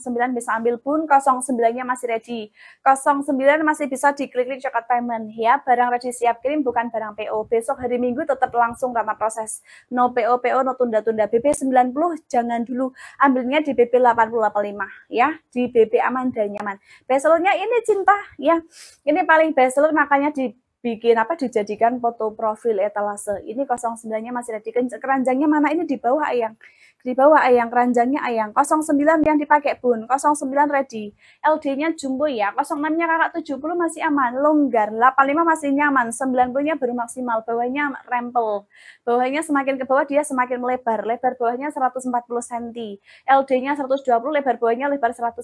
09 bisa ambil pun 09-nya masih ready. 09 masih bisa diklik-klik check payment ya. Barang ready siap kirim bukan barang PO. Besok hari Minggu tetap langsung karena proses. No PO PO no tunda-tunda. BP 90 jangan dulu ambilnya di BP 885 ya. Di BP aman dan nyaman. Bestsellernya ini cinta ya. Ini paling bestseller makanya di bikin apa dijadikan foto profil etalase. Ini 09-nya masih ready. Keranjangnya mana ini di bawah ayang. Di bawah ayang keranjangnya ayang 09 yang dipakai bun, 09 ready. LD-nya jumbo ya, 06-nya kakak 70 masih aman, longgar, 85 masih nyaman, 90-nya baru maksimal, bawahnya rempel. Bawahnya semakin ke bawah dia semakin melebar, lebar bawahnya 140 cm. LD-nya 120, lebar bawahnya lebar 140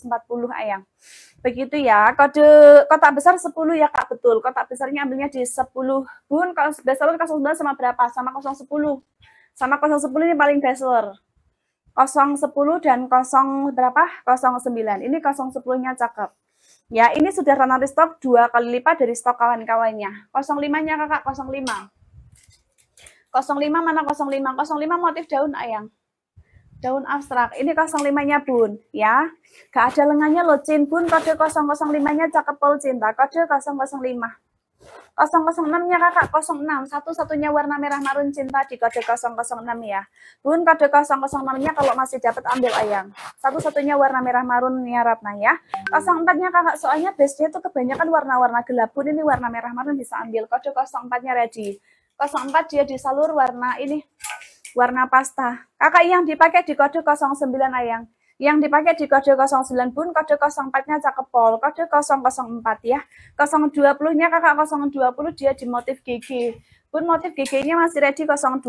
ayang. Begitu ya, kode kotak besar 10 ya kak, betul. Kotak besarnya ambilnya di 10 bun, kalau 10 sama berapa? Sama 010 sama 010 ini paling bestseller. 010 dan 0 berapa? 09. Ini 010-nya cakep. Ya, ini sudah runner stok dua kali lipat dari stok kawan-kawannya. 05-nya kakak, 05. 05 mana 05? 05 motif daun ayam Daun abstrak. Ini 05-nya bun, ya. Gak ada lengannya loh, Cin. Bun kode 005-nya cakep pol cinta. Nah, kode 005. 006-nya kakak 06, satu-satunya warna merah marun cinta di kode 006 ya. pun kode 006-nya kalau masih dapat ambil ayang Satu-satunya warna merah marun ya Ratna ya. 04-nya kakak soalnya base-nya itu kebanyakan warna-warna gelap. pun ini warna merah marun bisa ambil. Kode 04-nya ready. 04 dia disalur warna ini, warna pasta. Kakak yang dipakai di kode 09 ayang. Yang dipakai di kode 09 pun kode 04-nya cakep pol, kode 004 ya. 020-nya kakak 020 dia di motif gigi. pun motif giginya masih ready 020.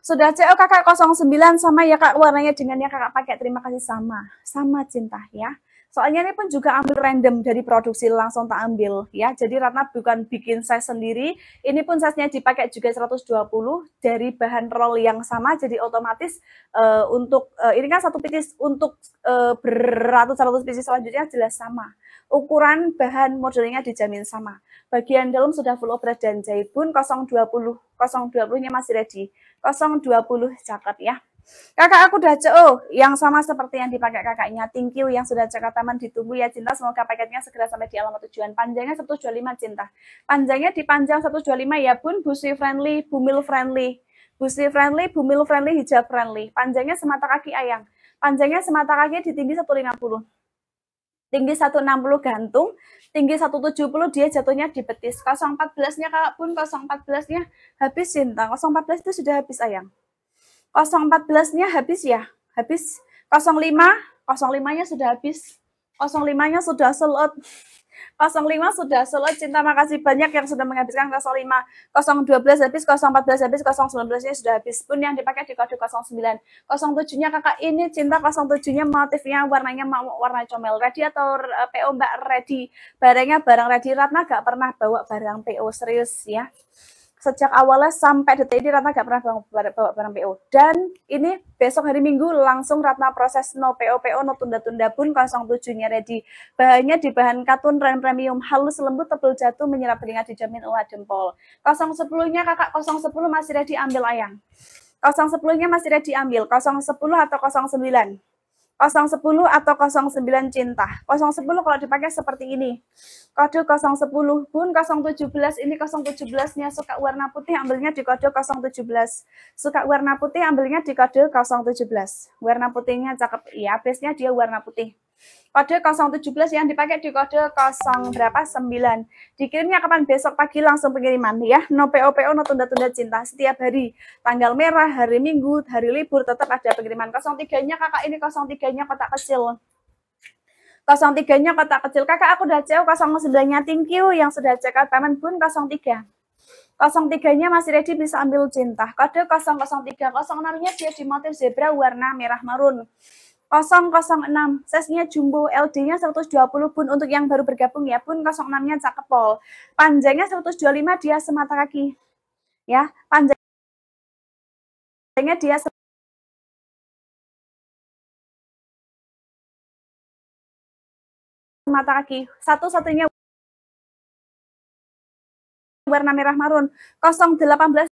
Sudah CO kakak 09 sama ya kak warnanya dengan yang kakak pakai. Terima kasih sama. Sama cinta ya. Soalnya ini pun juga ambil random dari produksi langsung tak ambil ya. Jadi Ratna bukan bikin size sendiri. Ini pun size-nya dipakai juga 120 dari bahan roll yang sama. Jadi otomatis uh, untuk uh, ini kan satu pieces untuk uh, eh, beratus-ratus pieces selanjutnya jelas sama. Ukuran bahan modelnya dijamin sama. Bagian dalam sudah full obras dan jahit pun 020 020-nya masih ready. 020 cakep ya. Kakak aku udah CO oh, yang sama seperti yang dipakai kakaknya. Thank you yang sudah cek teman ditunggu ya cinta. Semoga paketnya segera sampai di alamat tujuan. Panjangnya 125 cinta. Panjangnya dipanjang 125 ya bun. Busi friendly, bumil friendly. Busi friendly, bumil friendly, hijab friendly. Panjangnya semata kaki ayang. Panjangnya semata kaki di tinggi 150. Tinggi 160 gantung, tinggi 170 dia jatuhnya di betis. 014-nya kakak pun 014-nya habis cinta. 014 itu sudah habis ayang. 014-nya habis ya? Habis 05? 05-nya sudah habis. 05-nya sudah selot. 05 sudah selot. Cinta makasih banyak yang sudah menghabiskan 05. 012 habis, 014 habis, 019-nya sudah habis. Pun yang dipakai di kode 09. 07-nya kakak ini cinta 07-nya motifnya warnanya mau warna comel. Ready atau eh, PO Mbak ready? Barangnya barang ready. Ratna gak pernah bawa barang PO serius ya sejak awalnya sampai detik ini Ratna nggak pernah bawa, barang PO. Dan ini besok hari Minggu langsung Ratna proses no PO, PO no tunda-tunda pun 07-nya ready. Bahannya di bahan katun rem premium halus lembut tebel jatuh menyerap keringat dijamin ulat jempol. 010-nya kakak kosong 010 masih ready ambil ayang. 010-nya masih ready ambil, Kosong 010 atau kosong 09. 010 atau 09 cinta. 010 kalau dipakai seperti ini. Kode 010. pun 017 ini 017-nya suka warna putih ambilnya di kode 017. Suka warna putih ambilnya di kode 017. Warna putihnya cakep. Ya, base-nya dia warna putih. Kode 017 yang dipakai di kode 0 Dikirimnya kapan? Besok pagi langsung pengiriman ya. No PO PO no tunda-tunda cinta setiap hari. Tanggal merah, hari Minggu, hari libur tetap ada pengiriman. 03-nya kakak ini 03-nya kotak kecil. 03-nya kotak kecil. Kakak aku udah cek 09-nya thank you yang sudah cek teman payment pun 03. 03-nya masih ready bisa ambil cinta. Kode 003, 06-nya dia di motif zebra warna merah marun. 006. Sesnya jumbo, LD-nya 120 pun untuk yang baru bergabung ya, pun 06-nya cakep pol. Panjangnya 125 dia semata kaki. Ya, panjangnya dia semata kaki. Satu-satunya warna merah marun. 018